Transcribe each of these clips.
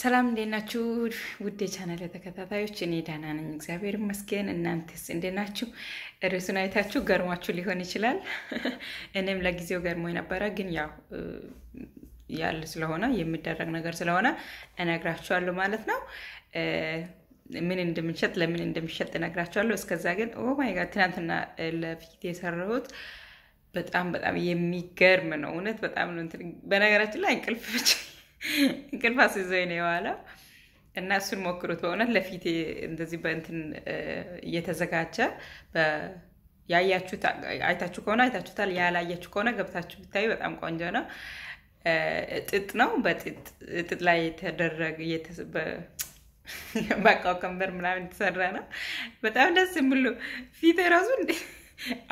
ሰላም እንዴት ናችሁ? ውድ የቻናል ተከታታዮች፣ እኔ ደህና ነኝ እግዚአብሔር ይመስገን። እናንተስ እንዴት ናችሁ? ርዕሱን አይታችሁ ገርሟችሁ ሊሆን ይችላል። እኔም ለጊዜው ገርሞ የነበረ ግን ያው ያለ ስለሆነ የሚደረግ ነገር ስለሆነ እነግራችኋለሁ ማለት ነው። ምን እንደምንሸጥ ለምን እንደሚሸጥ እነግራችኋለሁ። እስከዛ ግን ኦ ማይ ጋድ ትናንትና ለፊት የሰራሁት በጣም በጣም የሚገርም ነው። እውነት በጣም ነው። በነገራችን ላይ እንቅልፍ እንቅልፍ አስይዞኝ ነው የዋለው እና እሱን ሞክሩት። በእውነት ለፊቴ እንደዚህ በእንትን እየተዘጋጀ ያያችሁት አይታችሁ ከሆነ አይታችሁታል፣ ያላያችሁ ከሆነ ገብታችሁ ብታዩ በጣም ቆንጆ ነው። ጥጥ ነው። በጥጥ ላይ የተደረገ በቃው ከንበር ምናምን የተሰራ ነው። በጣም ደስ የሚሉ ፊት ራሱ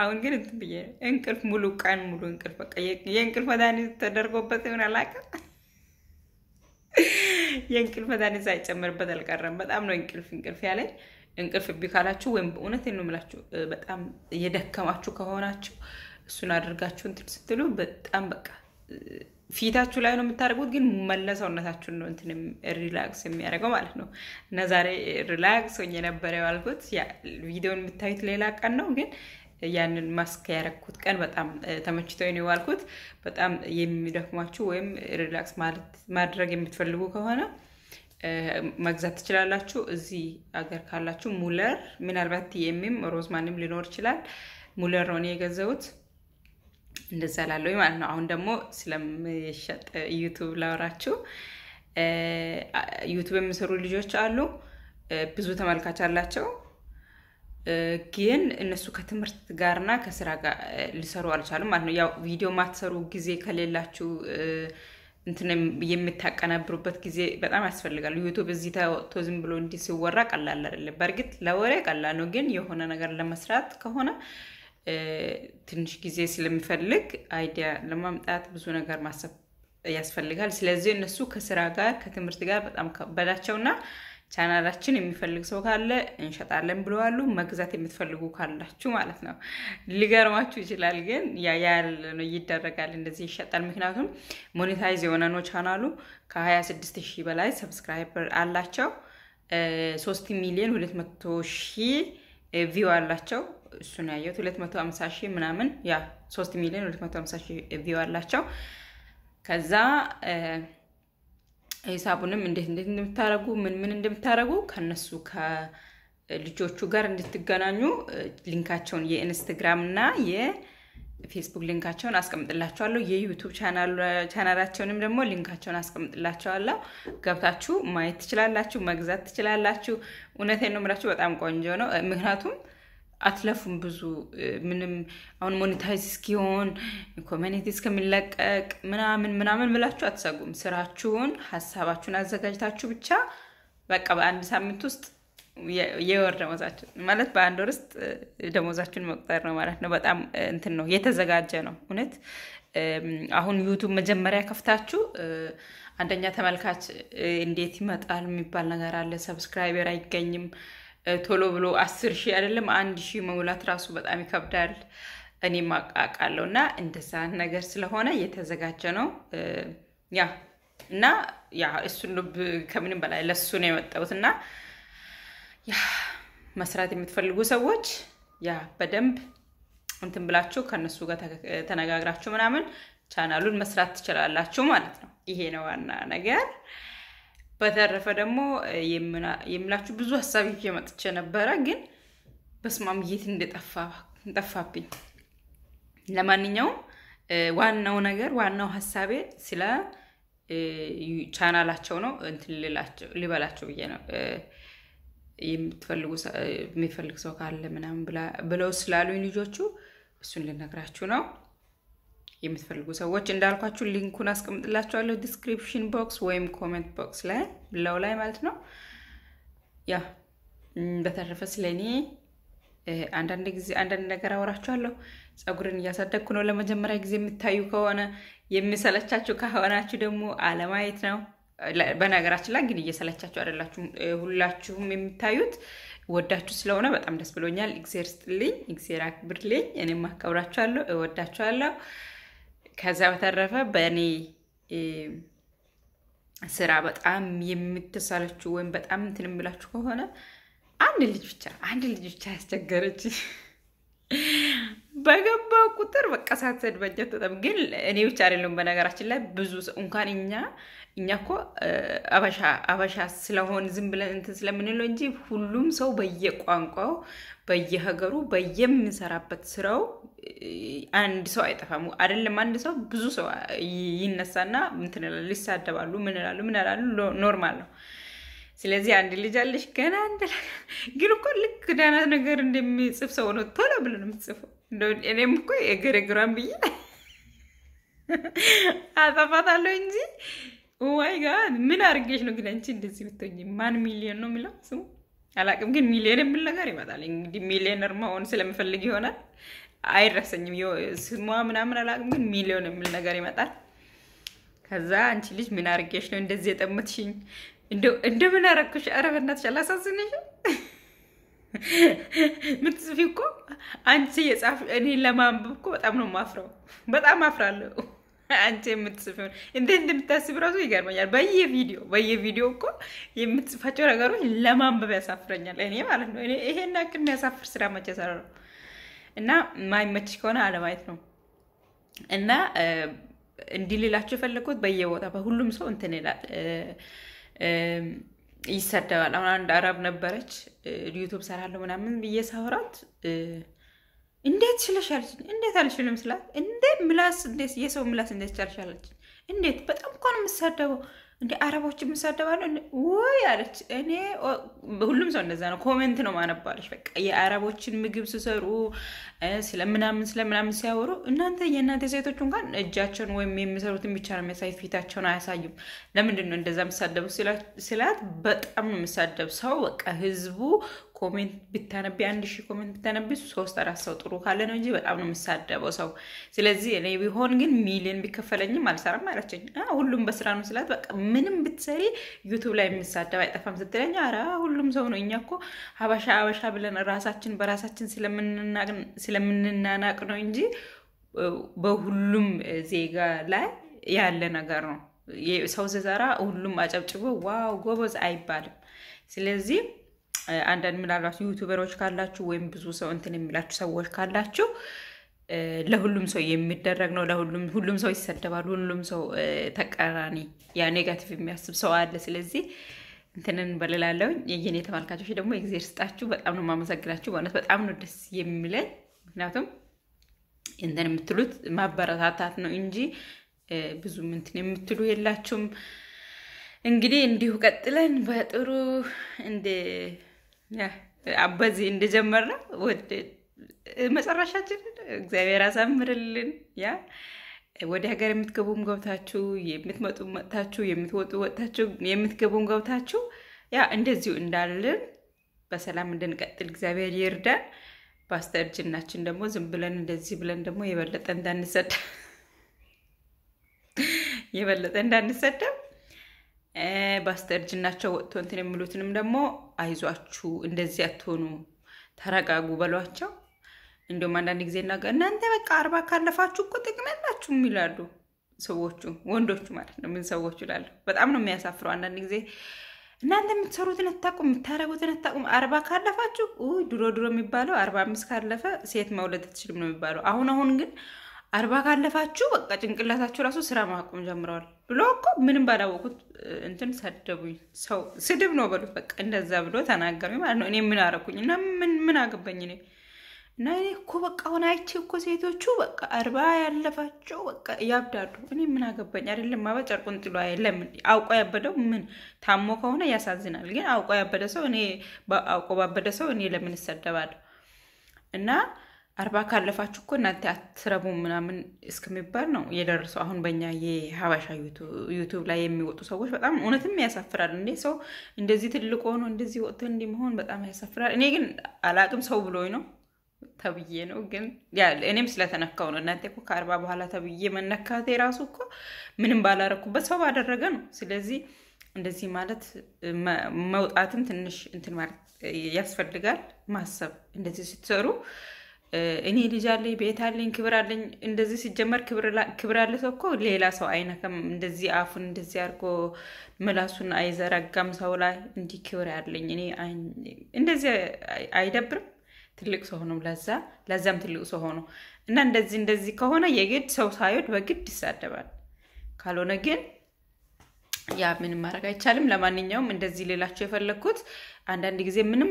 አሁን ግን እንትን ብዬ እንቅልፍ ሙሉ ቀን ሙሉ እንቅልፍ በቃ የእንቅልፍ መድኃኒት ተደርጎበት ይሆን አላውቅም። የእንቅልፍ መድኃኒት ሳይጨምርበት አልቀረም። በጣም ነው እንቅልፍ እንቅልፍ ያለኝ። እንቅልፍ እቢ ካላችሁ ወይም በእውነት ነው የምላችሁ በጣም እየደከማችሁ ከሆናችሁ እሱን አድርጋችሁ እንትን ስትሉ በጣም በቃ ፊታችሁ ላይ ነው የምታደርጉት፣ ግን መለሰውነታችሁን ነው እንትን ሪላክስ የሚያደርገው ማለት ነው። እና ዛሬ ሪላክስ ሆኜ ነበር የዋልኩት። ቪዲዮን የምታዩት ሌላ ቀን ነው ግን ያንን ማስክ ያረግኩት ቀን በጣም ተመችቶኝ ነው የዋልኩት። በጣም የሚደክማችሁ ወይም ሪላክስ ማድረግ የምትፈልጉ ከሆነ መግዛት ትችላላችሁ። እዚህ አገር ካላችሁ ሙለር፣ ምናልባት ቲኤምም ሮዝማንም ሊኖር ይችላል። ሙለር ነው እኔ የገዛሁት። እንደዛ ላለሁኝ ማለት ነው። አሁን ደግሞ ስለምሸጥ ዩቱብ ላወራችሁ። ዩቱብ የሚሰሩ ልጆች አሉ፣ ብዙ ተመልካች አላቸው። ግን እነሱ ከትምህርት ጋርና ከስራ ጋር ሊሰሩ አልቻሉም ማለት ነው። ያው ቪዲዮ ማትሰሩ ጊዜ ከሌላችሁ እንትን የምታቀናብሩበት ጊዜ በጣም ያስፈልጋሉ። ዩቱብ እዚህ ተወጥቶ ዝም ብሎ እንዲህ ሲወራ ቀላል አይደለም። በእርግጥ ለወሬ ቀላል ነው፣ ግን የሆነ ነገር ለመስራት ከሆነ ትንሽ ጊዜ ስለሚፈልግ አይዲያ ለማምጣት ብዙ ነገር ማሰብ ያስፈልጋል። ስለዚህ እነሱ ከስራ ጋር ከትምህርት ጋር በጣም ከበዳቸውና ቻናላችን የሚፈልግ ሰው ካለ እንሸጣለን ብለዋሉ። መግዛት የምትፈልጉ ካላችሁ ማለት ነው። ሊገርማችሁ ይችላል፣ ግን ያያል ነው ይደረጋል፣ እንደዚህ ይሸጣል። ምክንያቱም ሞኔታይዝ የሆነ ነው ቻናሉ። ከ26 ሺህ በላይ ሰብስክራይበር አላቸው። 3 ሚሊዮን 200 ሺህ ቪው አላቸው። እሱን ያየሁት 250 ሺህ ምናምን፣ ያ 3 ሚሊዮን 250 ሺህ ቪው አላቸው ከዛ ሂሳቡንም እንዴት እንዴት እንደምታደረጉ ምን ምን እንደምታደረጉ ከነሱ ከልጆቹ ጋር እንድትገናኙ ሊንካቸውን የኢንስትግራም እና የፌስቡክ ሊንካቸውን አስቀምጥላቸዋለሁ። የዩቱብ ቻናላቸውንም ደግሞ ሊንካቸውን አስቀምጥላቸዋለሁ። ገብታችሁ ማየት ትችላላችሁ፣ መግዛት ትችላላችሁ። እውነቴን ነው የምላችሁ፣ በጣም ቆንጆ ነው። ምክንያቱም አትለፉም ብዙ ምንም አሁን ሞኔታይዝ እስኪሆን ኮሚኒቲ እስከሚለቀቅ ምናምን ምናምን ብላችሁ አትሰጉም። ስራችሁን ሀሳባችሁን አዘጋጅታችሁ ብቻ በቃ በአንድ ሳምንት ውስጥ የወር ደሞዛችን ማለት በአንድ ወር ውስጥ ደሞዛችን መቁጠር ነው ማለት ነው። በጣም እንትን ነው የተዘጋጀ ነው እውነት። አሁን ዩቱብ መጀመሪያ ከፍታችሁ አንደኛ ተመልካች እንዴት ይመጣል የሚባል ነገር አለ። ሰብስክራይበር አይገኝም። ቶሎ ብሎ አስር ሺህ አይደለም አንድ ሺህ መሙላት ራሱ በጣም ይከብዳል። እኔም ማቃቃለው እና እንደዛ ነገር ስለሆነ የተዘጋጀ ነው ያ እና ያ እሱን ልብ ከምንም በላይ ለሱ ነው የመጣሁት እና ያ መስራት የምትፈልጉ ሰዎች ያ በደንብ እንትን ብላችሁ ከነሱ ጋር ተነጋግራችሁ ምናምን ቻናሉን መስራት ትችላላችሁ ማለት ነው። ይሄ ነው ዋና ነገር። በተረፈ ደግሞ የምላችሁ ብዙ ሀሳብ ይዤ ነበረ፣ ግን በስማም የት እንደጠፋብኝ። ለማንኛውም ዋናው ነገር ዋናው ሀሳቤ ስለ ቻናላቸው ነው። እንትን ብዬ ነው የሚፈልግ ሰው ካለ ምናምን ብለው ስላሉኝ ልጆቹ እሱን ልነግራችሁ ነው። የምትፈልጉ ሰዎች እንዳልኳችሁ ሊንኩን አስቀምጥላችኋለሁ ዲስክሪፕሽን ቦክስ ወይም ኮሜንት ቦክስ ላይ ብለው ላይ ማለት ነው። ያ በተረፈ ስለ እኔ አንዳንድ ጊዜ አንዳንድ ነገር አወራችኋለሁ። ፀጉርን እያሳደግኩ ነው። ለመጀመሪያ ጊዜ የምታዩ ከሆነ የሚሰለቻችሁ ከሆናችሁ ደግሞ አለማየት ነው። በነገራችን ላይ ግን እየሰለቻችሁ አይደላችሁም። ሁላችሁም የምታዩት ወዳችሁ ስለሆነ በጣም ደስ ብሎኛል። እግዜር ስጥልኝ፣ እግዜር አክብርልኝ። እኔም አከብራችኋለሁ፣ እወዳችኋለሁ። ከዛ በተረፈ በእኔ ስራ በጣም የምትሳለችው ወይም በጣም እንትን የምላችሁ ከሆነ አንድ ልጅ ብቻ አንድ ልጅ ብቻ ያስቸገረች በገባው ቁጥር በቃ ሳትሰድ በእንጨት ተጠም። ግን እኔ ብቻ አይደለም። በነገራችን ላይ ብዙ እንኳን እኛ እኛ እኮ አበሻ ስለሆን ዝም ብለን እንትን ስለምንለው እንጂ ሁሉም ሰው በየቋንቋው፣ በየሀገሩ፣ በየምንሰራበት ስራው አንድ ሰው አይጠፋም አይደለም። አንድ ሰው ብዙ ሰው ይነሳና እንትን እላሉ፣ ይሳደባሉ፣ ምንላሉ ምንላሉ፣ ኖርማል ነው። ስለዚህ አንድ ልጅ አለሽ ገና ግን እኮ ልክ ደህና ነገር እንደሚጽፍ ሰው ነው። ቶሎ ብለን ነው የምትጽፈው። እኔም እኮ የእግር እግሯን ብዬ አጠፋታለሁ እንጂ ዋይ ጋድ ምን አድርጌሽ ነው ግን አንቺ እንደዚህ ብትሆኝ? ማን ሚሊዮን ነው የሚለው ስሙ አላቅም፣ ግን ሚሊዮን የሚል ነገር ይመጣል። እንግዲህ ሚሊዮነር መሆን ስለምፈልግ ይሆናል አይረሰኝም። ስሟ ምናምን አላውቅም፣ ግን ሚሊዮን የሚል ነገር ይመጣል። ከዛ አንቺ ልጅ ምን አርጌሽ ነው እንደዚህ የጠመትሽኝ? እንደ ምን አረኩሽ? ኧረ በእናትሽ አላሳዝንሽም። ምትጽፊ እኮ አንቺ የጻፍ እኔ ለማንበብ እኮ በጣም ነው ማፍረው፣ በጣም አፍራለሁ። አንቺ የምትጽፊው እንዴት እንደምታስብ ራሱ ይገርመኛል። በየቪዲዮ በየቪዲዮ እኮ የምትጽፋቸው ነገሮች ለማንበብ ያሳፍረኛል። እኔ ማለት ነው ይሄን ያክል የሚያሳፍር ስራ መቼ ሰራ ነው እና ማይመች ከሆነ አለማየት ነው እና እንዲህ ሌላቸው የፈለግኩት በየቦታ በሁሉም ሰው እንትን ይላል ይሰደባል። አሁን አንድ አረብ ነበረች ዩቱብ ሰራለሁ ምናምን ብዬ ሳወራት እንዴት ችለሻለች? እንዴት አልችልም ስላት እንዴት ምላስ፣ እንዴት የሰው ምላስ እንዴት ቻልሻለች? እንዴት በጣም እኮ ነው የምትሳደበው እንደ አረቦች የምሳደባለ ወይ አለች። እኔ ሁሉም ሰው እንደዛ ነው፣ ኮሜንት ነው ማነባለች። በቃ የአረቦችን ምግብ ስሰሩ ስለምናምን ስለምናምን ሲያወሩ እናንተ የእናንተ ሴቶቹ እንኳን እጃቸውን ወይም የሚሰሩትን ብቻ ነው የሚያሳይ፣ ፊታቸውን አያሳዩም። ለምንድን ነው እንደዛ የምሳደቡ ስላት፣ በጣም ነው የምሳደብ ሰው በቃ ህዝቡ ኮሜንት ብታነቢ አንድ ሺህ ኮሜንት ብታነቢ ሶስት አራት ሰው ጥሩ ካለ ነው እንጂ በጣም ነው የምሳደበው ሰው። ስለዚህ እኔ ቢሆን ግን ሚሊዮን ቢከፈለኝም አልሰራም አለችኝ። ሁሉም በስራ ነው ስላት፣ በቃ ምንም ብትሰሪ ዩቱብ ላይ የምሳደብ አይጠፋም ስትለኝ፣ አረ ሁሉም ሰው ነው እኛ እኮ ሀበሻ ሀበሻ ብለን ራሳችን በራሳችን ስለምንናናቅ ነው እንጂ በሁሉም ዜጋ ላይ ያለ ነገር ነው። ሰው ሲሰራ ሁሉም አጨብጭቦ ዋው ጎበዝ አይባልም። ስለዚህ አንዳንድ ምናልባት ዩቱበሮች ካላችሁ ወይም ብዙ ሰው እንትን የሚላችሁ ሰዎች ካላችሁ ለሁሉም ሰው የሚደረግ ነው። ለሁሉም ሁሉም ሰው ይሰደባል። ሁሉም ሰው ተቃራኒ ያ ኔጋቲቭ የሚያስብ ሰው አለ። ስለዚህ እንትንን በልላለውኝ የኔ ተመልካቾች ደግሞ እግዚአብሔር ስጣችሁ። በጣም ነው የማመሰግናችሁ። በእውነት በጣም ነው ደስ የሚለኝ። ምክንያቱም እንትን የምትሉት ማበረታታት ነው እንጂ ብዙም እንትን የምትሉ የላችሁም። እንግዲህ እንዲሁ ቀጥለን በጥሩ እንደ በዚህ ወደ መጨረሻችን እግዚአብሔር አሳምርልን። ያ ወደ ሀገር የምትገቡም ገብታችሁ የምትመጡ መጥታችሁ የምትወጡ ወጥታችሁ የምትገቡም ገብታችሁ ያ እንደዚሁ እንዳለን በሰላም እንድንቀጥል እግዚአብሔር ይርዳን። በአስተርጅናችን ደግሞ ዝም ብለን እንደዚህ ብለን ደግሞ የበለጠ እንዳንሰደብ የበለጠ እንዳንሰደብ በስተእርጅናቸው ወጥቶ እንትን የሚሉትንም ደግሞ አይዟችሁ፣ እንደዚህ አትሆኑ፣ ተረጋጉ በሏቸው። እንዲሁም አንዳንድ ጊዜ ና እናንተ በቃ አርባ ካለፋችሁ እኮ ጥቅም ያላችሁ ይላሉ ሰዎቹ፣ ወንዶቹ ማለት ነው። ምን ሰዎቹ ላሉ በጣም ነው የሚያሳፍረው። አንዳንድ ጊዜ እናንተ የምትሰሩትን አታውቁም፣ የምታደርጉትን አታውቁም። አርባ ካለፋችሁ ድሮ ድሮ የሚባለው አርባ አምስት ካለፈ ሴት መውለድ አትችልም ነው የሚባለው። አሁን አሁን ግን አርባ ካለፋችሁ በቃ ጭንቅላታችሁ ራሱ ስራ ማቆም ጀምረዋል ብሎ እኮ ምንም ባላወቁት እንትን ሰደቡኝ። ሰው ስድብ ነው በሉት በቃ እንደዛ ብሎ ተናገሩኝ ማለት ነው። እኔ ምን አረኩኝ እና ምን አገባኝ እኔ እና እኔ እኮ በቃ አሁን አይቼ እኮ ሴቶቹ በቃ አርባ ያለፋቸው በቃ ያብዳሉ። እኔ ምን አገባኝ አይደለም ማበ ጨርቁን ጥሎ ለምን አውቆ ያበደው ምን ታሞ ከሆነ ያሳዝናል። ግን አውቆ ያበደ ሰው እኔ አውቆ ባበደ ሰው እኔ ለምን እሰደባለሁ እና አርባ ካለፋችሁ እኮ እናንተ አትረቡ ምናምን እስከሚባል ነው የደረሰው። አሁን በኛ የሀበሻ ዩቱብ ላይ የሚወጡ ሰዎች በጣም እውነትም ያሳፍራል። እንዴ ሰው እንደዚህ ትልቅ ሆኖ እንደዚህ ወጥቶ እንዲህ መሆን በጣም ያሳፍራል። እኔ ግን አላቅም ሰው ብሎኝ ነው ተብዬ ነው ግን እኔም ስለተነካው ነው። እናንተ እኮ ከአርባ በኋላ ተብዬ መነካቴ ራሱ እኮ ምንም ባላረኩበት ሰው ባደረገ ነው። ስለዚህ እንደዚህ ማለት መውጣትም ትንሽ እንትን ማለት ያስፈልጋል ማሰብ እንደዚህ ስትሰሩ እኔ ልጅ አለኝ፣ ቤት አለኝ፣ ክብር አለኝ። እንደዚህ ሲጀመር ክብር አለ ሰው እኮ ሌላ ሰው አይነካም። እንደዚህ አፉን እንደዚህ አድርጎ ምላሱን አይዘረጋም ሰው ላይ እንዲህ ክብር ያለኝ እኔ እንደዚህ አይደብርም። ትልቅ ሰው ሆኖ ለዛ ለዛም ትልቅ ሰው ሆኖ እና እንደዚህ እንደዚህ ከሆነ የግድ ሰው ሳይወድ በግድ ይሳደባል። ካልሆነ ግን ያ ምንም ማድረግ አይቻልም። ለማንኛውም እንደዚህ ሌላቸው የፈለግኩት አንዳንድ ጊዜ ምንም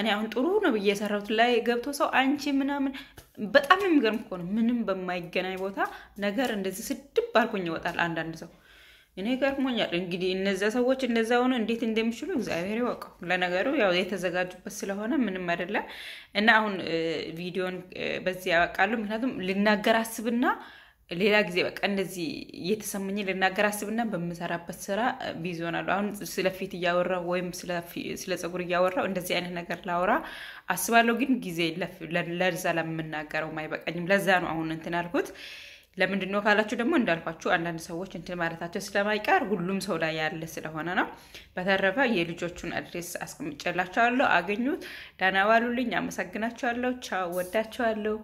እኔ አሁን ጥሩ ነው ብዬ የሰራሁት ላይ ገብቶ ሰው አንቺ ምናምን በጣም የሚገርም እኮ ነው። ምንም በማይገናኝ ቦታ ነገር እንደዚህ ስድብ አልኩኝ ይወጣል አንዳንድ ሰው። እኔ ገርሞኛል። እንግዲህ እነዚያ ሰዎች እንደዛ ሆኑ እንዴት እንደሚችሉ እግዚአብሔር ይወቀው። ለነገሩ ያው የተዘጋጁበት ስለሆነ ምንም አይደለም እና አሁን ቪዲዮን በዚህ ያበቃሉ። ምክንያቱም ልናገር አስብና ሌላ ጊዜ በቃ እንደዚህ እየተሰመኝ ልናገር አስብና በምሰራበት ስራ ቢዞናሉ። አሁን ስለ ፊት እያወራው ወይም ስለ ፀጉር እያወራው እንደዚህ አይነት ነገር ላወራ አስባለሁ፣ ግን ጊዜ ለዛ ለምናገረው አይበቃኝም። ለዛ ነው አሁን እንትን አልኩት። ለምንድን ነው ካላችሁ ደግሞ እንዳልኳችሁ አንዳንድ ሰዎች እንትን ማለታቸው ስለማይቀር ሁሉም ሰው ላይ ያለ ስለሆነ ነው። በተረፈ የልጆቹን አድሬስ አስቀምጨላቸዋለሁ። አገኙት። ደህና ዋሉልኝ። አመሰግናቸዋለሁ። ቻው። ወዳቸዋለሁ።